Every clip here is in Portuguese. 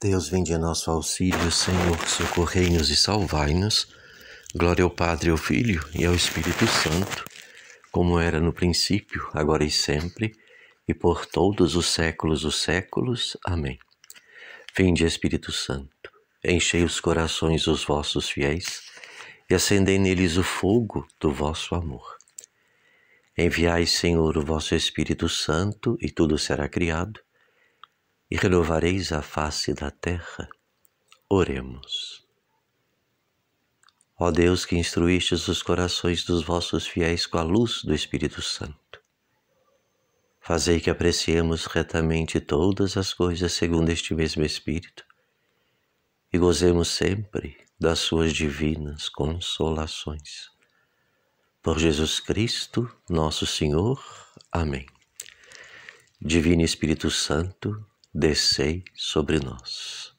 Deus vinde em nosso auxílio, Senhor, socorrei-nos e salvai-nos. Glória ao Padre, ao Filho e ao Espírito Santo, como era no princípio, agora e sempre, e por todos os séculos dos séculos. Amém. Vinde, Espírito Santo, enchei os corações dos vossos fiéis e acendei neles o fogo do vosso amor. Enviai, Senhor, o vosso Espírito Santo, e tudo será criado e renovareis a face da terra. Oremos. Ó Deus que instruístes os corações dos vossos fiéis com a luz do Espírito Santo, fazei que apreciemos retamente todas as coisas segundo este mesmo Espírito e gozemos sempre das suas divinas consolações. Por Jesus Cristo, nosso Senhor. Amém. Divino Espírito Santo, descei sobre nós.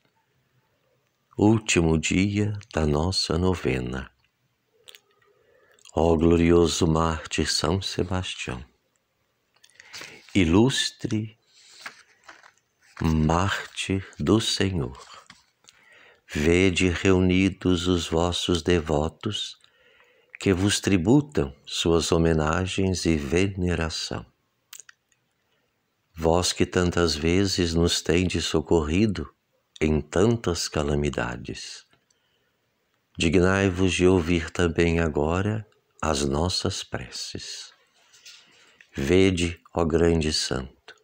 Último dia da nossa novena. Ó glorioso mártir São Sebastião, ilustre mártir do Senhor, vede reunidos os vossos devotos que vos tributam suas homenagens e veneração vós que tantas vezes nos tendes socorrido em tantas calamidades. Dignai-vos de ouvir também agora as nossas preces. Vede, ó grande Santo,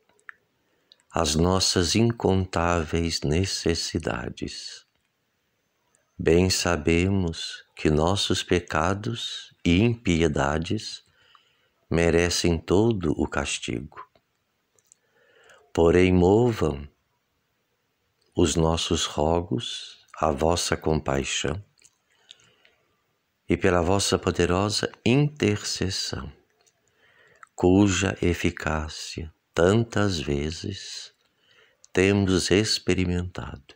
as nossas incontáveis necessidades. Bem sabemos que nossos pecados e impiedades merecem todo o castigo Porém, movam os nossos rogos à vossa compaixão e pela vossa poderosa intercessão, cuja eficácia tantas vezes temos experimentado.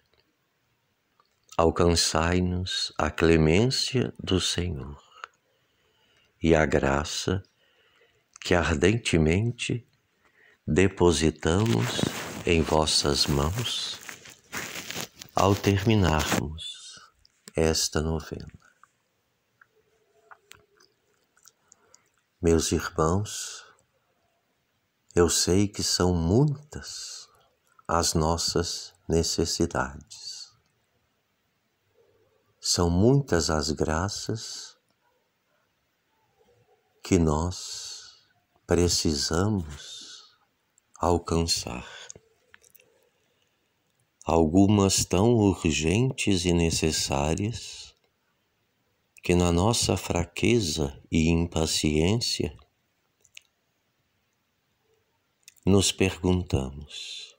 Alcançai-nos a clemência do Senhor e a graça que ardentemente depositamos em vossas mãos ao terminarmos esta novena. Meus irmãos, eu sei que são muitas as nossas necessidades. São muitas as graças que nós precisamos alcançar. Algumas tão urgentes e necessárias que, na nossa fraqueza e impaciência, nos perguntamos: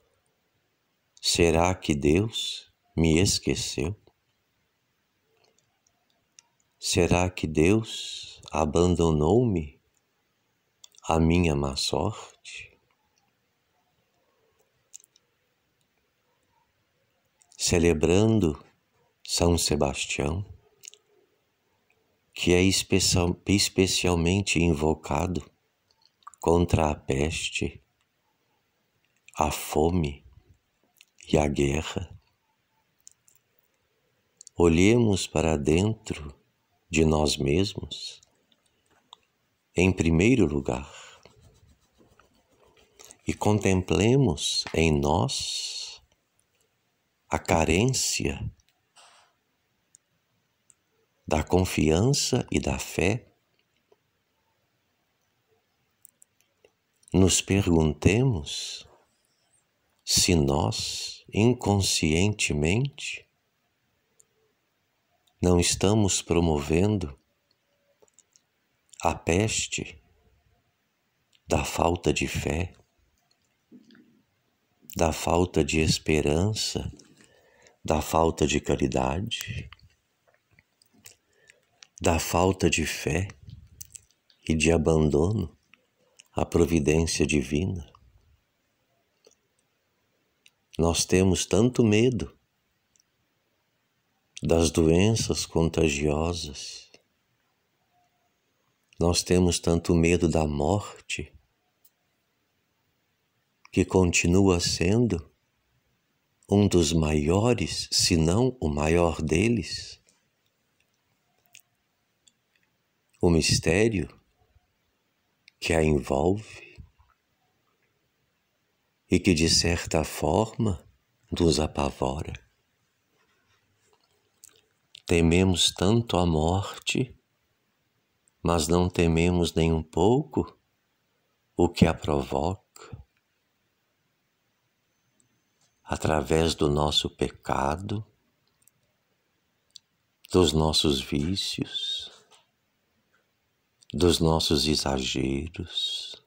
será que Deus me esqueceu? Será que Deus abandonou-me a minha má sorte? celebrando São Sebastião, que é especial, especialmente invocado contra a peste, a fome e a guerra. Olhemos para dentro de nós mesmos, em primeiro lugar, e contemplemos em nós a carência da confiança e da fé, nos perguntemos se nós inconscientemente não estamos promovendo a peste da falta de fé, da falta de esperança da falta de caridade, da falta de fé e de abandono à providência divina. Nós temos tanto medo das doenças contagiosas, nós temos tanto medo da morte, que continua sendo um dos maiores, se não o maior deles? O mistério que a envolve e que, de certa forma, nos apavora. Tememos tanto a morte, mas não tememos nem um pouco o que a provoca através do nosso pecado, dos nossos vícios, dos nossos exageros.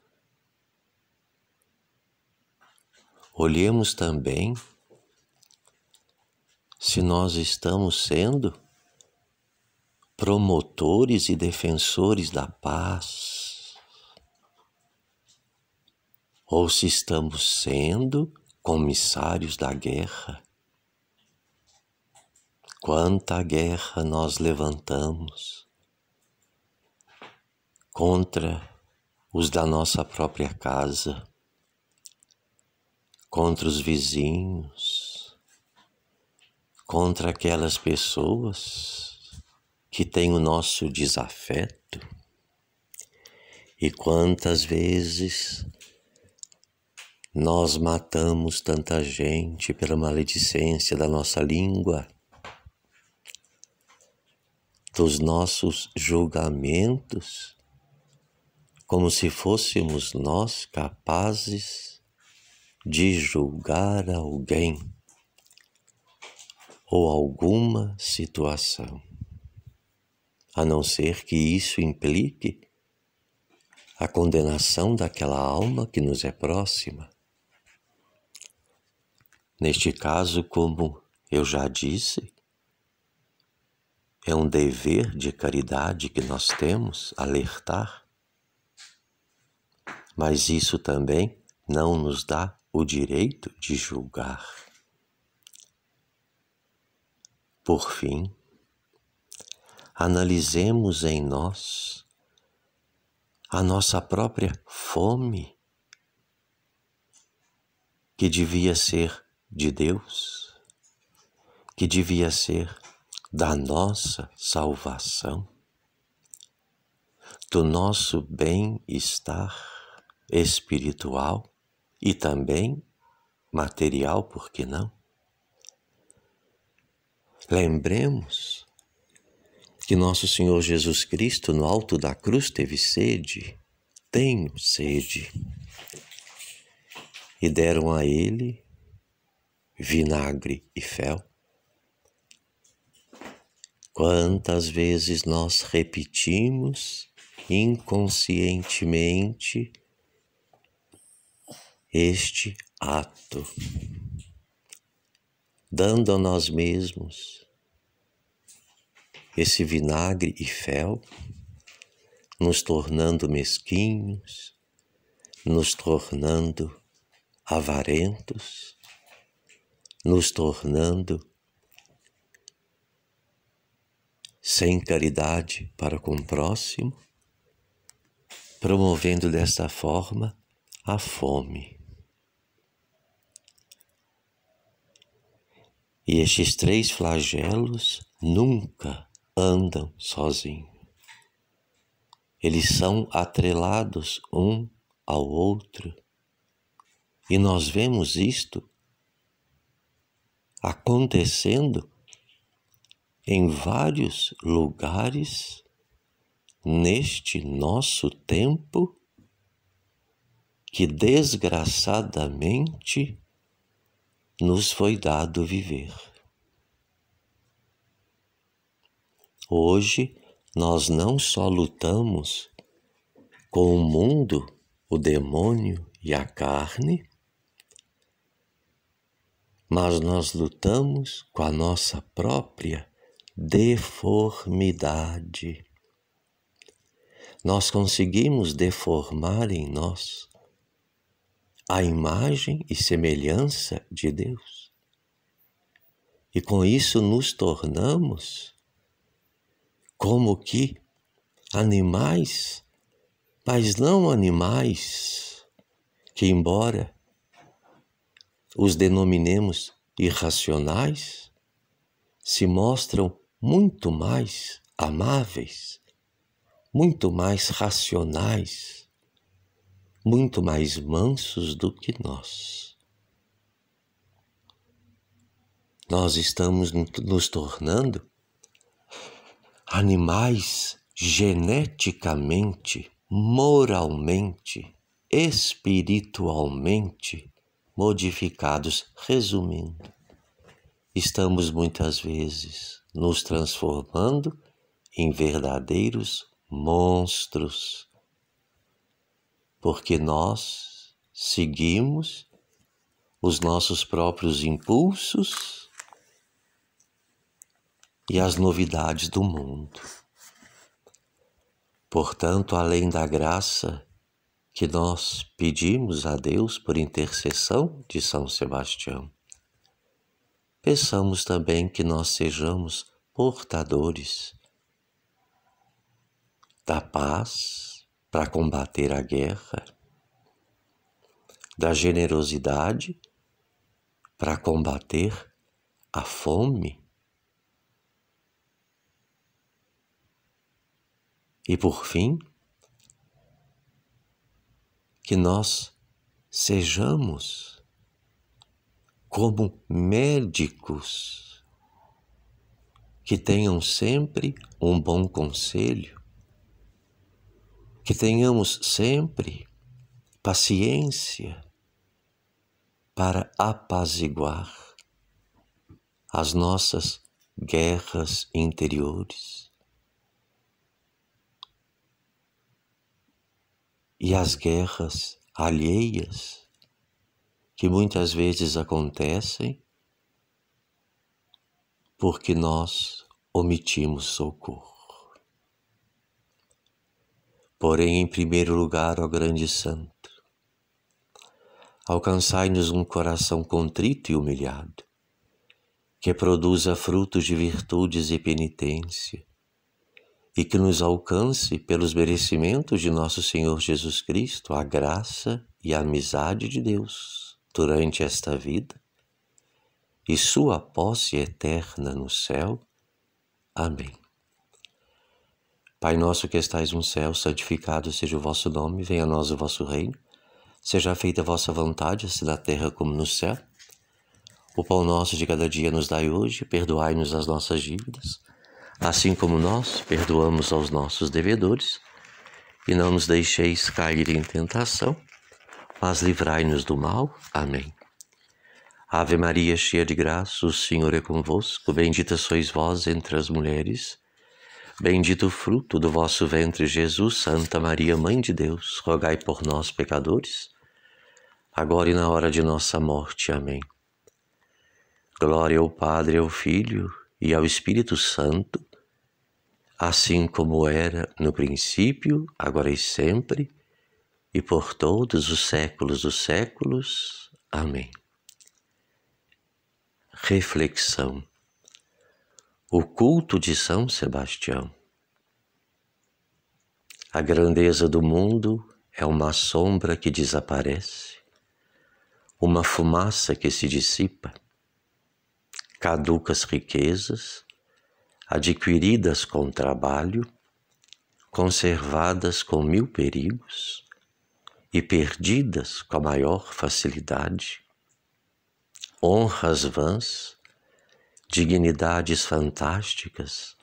Olhemos também se nós estamos sendo promotores e defensores da paz, ou se estamos sendo comissários da guerra. Quanta guerra nós levantamos contra os da nossa própria casa, contra os vizinhos, contra aquelas pessoas que têm o nosso desafeto. E quantas vezes nós matamos tanta gente pela maledicência da nossa língua, dos nossos julgamentos, como se fôssemos nós capazes de julgar alguém ou alguma situação, a não ser que isso implique a condenação daquela alma que nos é próxima. Neste caso, como eu já disse, é um dever de caridade que nós temos alertar, mas isso também não nos dá o direito de julgar. Por fim, analisemos em nós a nossa própria fome, que devia ser de Deus, que devia ser da nossa salvação, do nosso bem-estar espiritual e também material, por que não? Lembremos que nosso Senhor Jesus Cristo no alto da cruz teve sede, tenho sede. E deram a ele vinagre e fel? Quantas vezes nós repetimos inconscientemente este ato, dando a nós mesmos esse vinagre e fel, nos tornando mesquinhos, nos tornando avarentos, nos tornando sem caridade para com o próximo, promovendo desta forma a fome. E estes três flagelos nunca andam sozinhos. Eles são atrelados um ao outro. E nós vemos isto acontecendo em vários lugares neste nosso tempo que desgraçadamente nos foi dado viver. Hoje nós não só lutamos com o mundo, o demônio e a carne, mas nós lutamos com a nossa própria deformidade. Nós conseguimos deformar em nós a imagem e semelhança de Deus. E com isso nos tornamos como que animais, mas não animais que, embora os denominemos irracionais, se mostram muito mais amáveis, muito mais racionais, muito mais mansos do que nós. Nós estamos nos tornando animais geneticamente, moralmente, espiritualmente modificados. Resumindo, estamos muitas vezes nos transformando em verdadeiros monstros, porque nós seguimos os nossos próprios impulsos e as novidades do mundo. Portanto, além da graça, que nós pedimos a Deus por intercessão de São Sebastião. Peçamos também que nós sejamos portadores da paz para combater a guerra, da generosidade para combater a fome. E por fim, que nós sejamos como médicos que tenham sempre um bom conselho, que tenhamos sempre paciência para apaziguar as nossas guerras interiores e as guerras alheias que muitas vezes acontecem porque nós omitimos socorro. Porém, em primeiro lugar, ó grande santo, alcançai-nos um coração contrito e humilhado, que produza frutos de virtudes e penitência, e que nos alcance, pelos merecimentos de nosso Senhor Jesus Cristo, a graça e a amizade de Deus durante esta vida e sua posse eterna no céu. Amém. Pai nosso que estais no céu, santificado seja o vosso nome, venha a nós o vosso reino. Seja feita a vossa vontade, assim na terra como no céu. O pão nosso de cada dia nos dai hoje, perdoai-nos as nossas dívidas, assim como nós perdoamos aos nossos devedores, e não nos deixeis cair em tentação, mas livrai-nos do mal. Amém. Ave Maria, cheia de graça, o Senhor é convosco, bendita sois vós entre as mulheres, bendito o fruto do vosso ventre, Jesus. Santa Maria, Mãe de Deus, rogai por nós, pecadores, agora e na hora de nossa morte. Amém. Glória ao Padre, ao Filho e ao Espírito Santo, assim como era no princípio, agora e sempre, e por todos os séculos dos séculos. Amém. Reflexão: O culto de São Sebastião. A grandeza do mundo é uma sombra que desaparece, uma fumaça que se dissipa, caducas riquezas adquiridas com trabalho, conservadas com mil perigos e perdidas com a maior facilidade, honras vãs, dignidades fantásticas,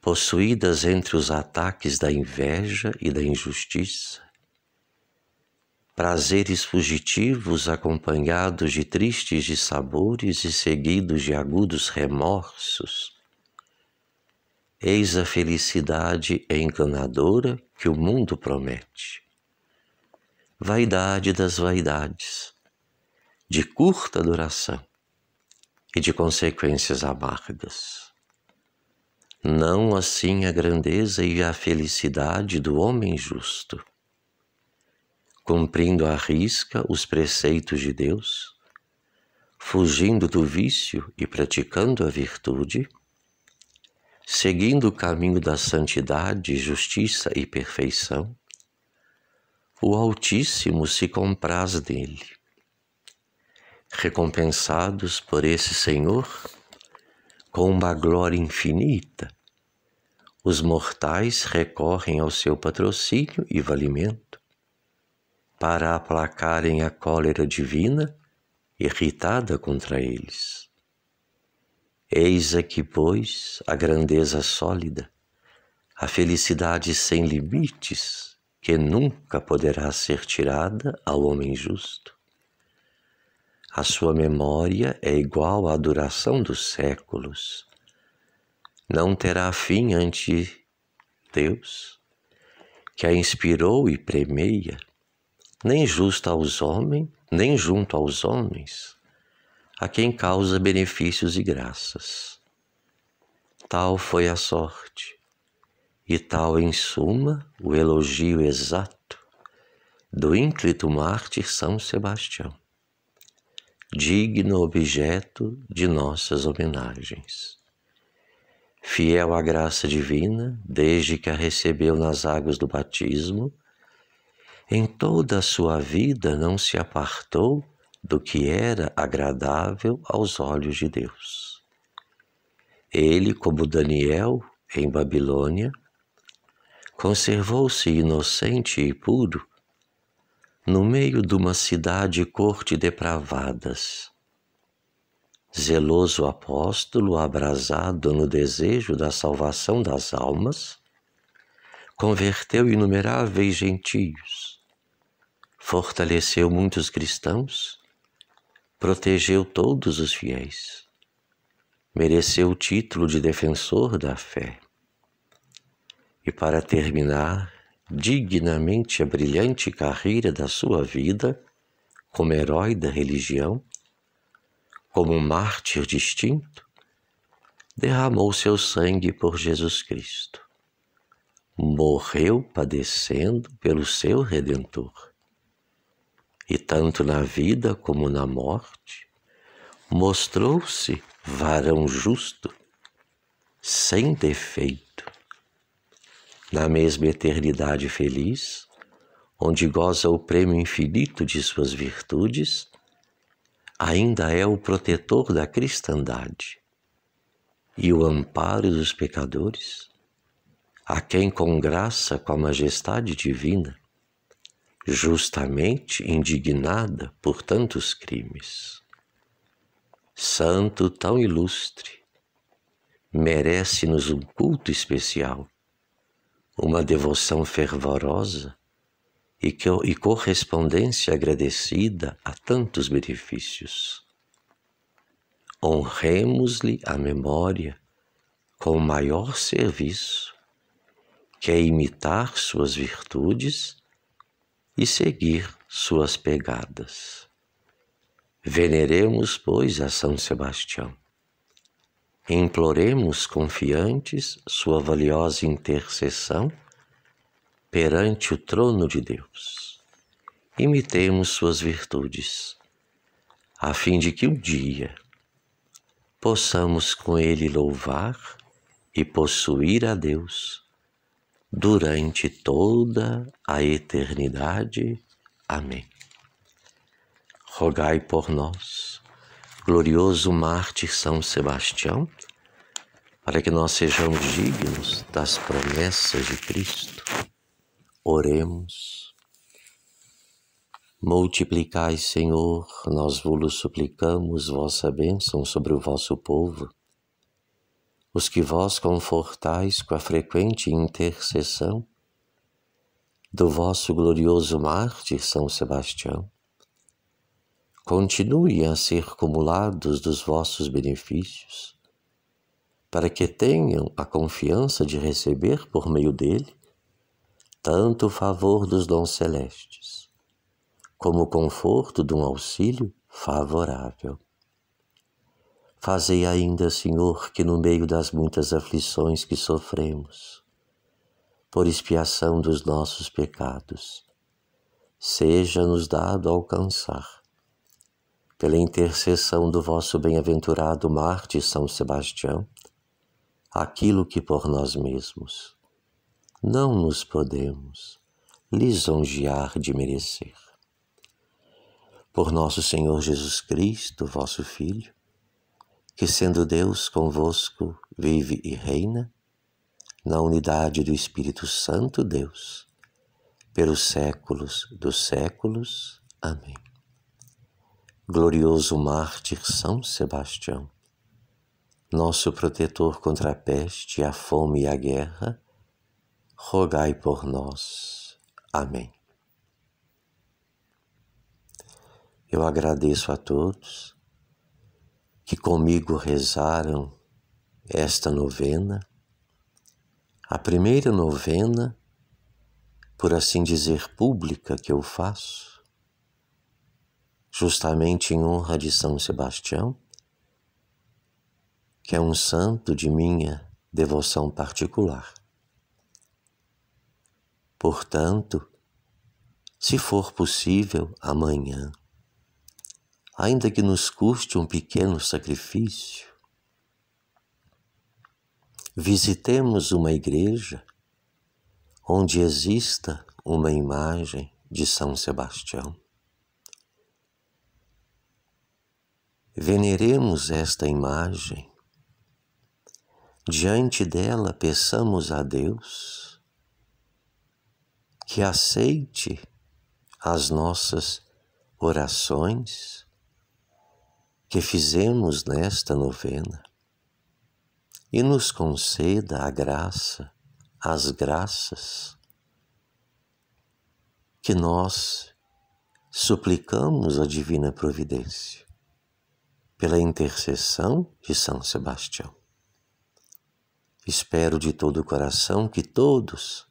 possuídas entre os ataques da inveja e da injustiça, prazeres fugitivos acompanhados de tristes dissabores e seguidos de agudos remorsos, Eis a felicidade enganadora que o mundo promete. Vaidade das vaidades, de curta duração e de consequências amargas. Não assim a grandeza e a felicidade do homem justo. Cumprindo à risca os preceitos de Deus, fugindo do vício e praticando a virtude, seguindo o caminho da santidade, justiça e perfeição, o Altíssimo se compraz dele. Recompensados por esse Senhor, com uma glória infinita, os mortais recorrem ao seu patrocínio e valimento para aplacarem a cólera divina irritada contra eles. Eis aqui, pois, a grandeza sólida, a felicidade sem limites, que nunca poderá ser tirada ao homem justo. A sua memória é igual à duração dos séculos. Não terá fim ante Deus, que a inspirou e premeia, nem justa aos homens, nem junto aos homens a quem causa benefícios e graças. Tal foi a sorte, e tal, em suma, o elogio exato do ínclito mártir São Sebastião, digno objeto de nossas homenagens. Fiel à graça divina, desde que a recebeu nas águas do batismo, em toda a sua vida não se apartou do que era agradável aos olhos de Deus. Ele, como Daniel em Babilônia, conservou-se inocente e puro no meio de uma cidade e corte depravadas. Zeloso apóstolo, abrasado no desejo da salvação das almas, converteu inumeráveis gentios, fortaleceu muitos cristãos protegeu todos os fiéis. Mereceu o título de defensor da fé. E para terminar, dignamente a brilhante carreira da sua vida, como herói da religião, como um mártir distinto, derramou seu sangue por Jesus Cristo. Morreu padecendo pelo seu Redentor e tanto na vida como na morte, mostrou-se varão justo, sem defeito. Na mesma eternidade feliz, onde goza o prêmio infinito de suas virtudes, ainda é o protetor da cristandade e o amparo dos pecadores, a quem, com graça, com a majestade divina, justamente indignada por tantos crimes. Santo tão ilustre, merece-nos um culto especial, uma devoção fervorosa e, que, e correspondência agradecida a tantos benefícios. Honremos-lhe a memória com o maior serviço, que é imitar suas virtudes e seguir suas pegadas. Veneremos, pois, a São Sebastião. Imploremos confiantes sua valiosa intercessão perante o trono de Deus. Imitemos suas virtudes, a fim de que um dia possamos com ele louvar e possuir a Deus durante toda a eternidade. Amém. Rogai por nós, glorioso mártir São Sebastião, para que nós sejamos dignos das promessas de Cristo. Oremos. Multiplicai, Senhor, nós vos suplicamos vossa bênção sobre o vosso povo os que vós confortais com a frequente intercessão do vosso glorioso mártir São Sebastião, continuem a ser cumulados dos vossos benefícios, para que tenham a confiança de receber por meio dele tanto o favor dos dons celestes, como o conforto de um auxílio favorável. Fazei ainda, Senhor, que no meio das muitas aflições que sofremos, por expiação dos nossos pecados, seja-nos dado alcançar, pela intercessão do vosso bem-aventurado Marte São Sebastião, aquilo que por nós mesmos não nos podemos lisonjear de merecer. Por nosso Senhor Jesus Cristo, vosso Filho, que, sendo Deus convosco, vive e reina, na unidade do Espírito Santo, Deus, pelos séculos dos séculos. Amém. Glorioso mártir São Sebastião, nosso protetor contra a peste, a fome e a guerra, rogai por nós. Amém. Eu agradeço a todos que comigo rezaram esta novena, a primeira novena, por assim dizer, pública que eu faço, justamente em honra de São Sebastião, que é um santo de minha devoção particular. Portanto, se for possível, amanhã ainda que nos custe um pequeno sacrifício. Visitemos uma igreja onde exista uma imagem de São Sebastião. Veneremos esta imagem. Diante dela, peçamos a Deus que aceite as nossas orações que fizemos nesta novena e nos conceda a graça, as graças que nós suplicamos à Divina Providência pela intercessão de São Sebastião. Espero de todo o coração que todos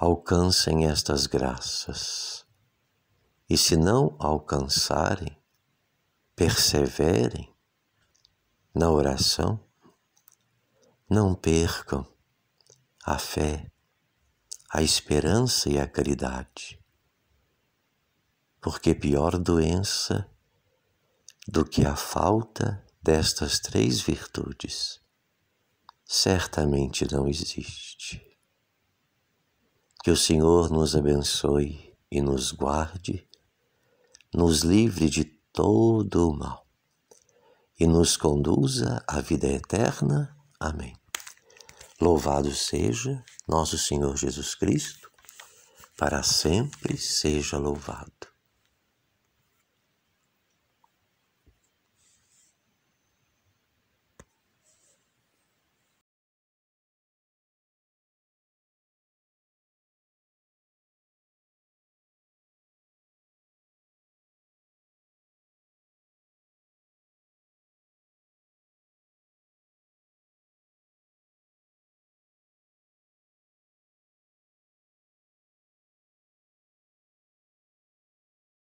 alcancem estas graças. E se não alcançarem, perseverem na oração, não percam a fé, a esperança e a caridade, porque pior doença do que a falta destas três virtudes certamente não existe. Que o Senhor nos abençoe e nos guarde, nos livre de todo o mal e nos conduza à vida eterna. Amém. Louvado seja nosso Senhor Jesus Cristo, para sempre seja louvado.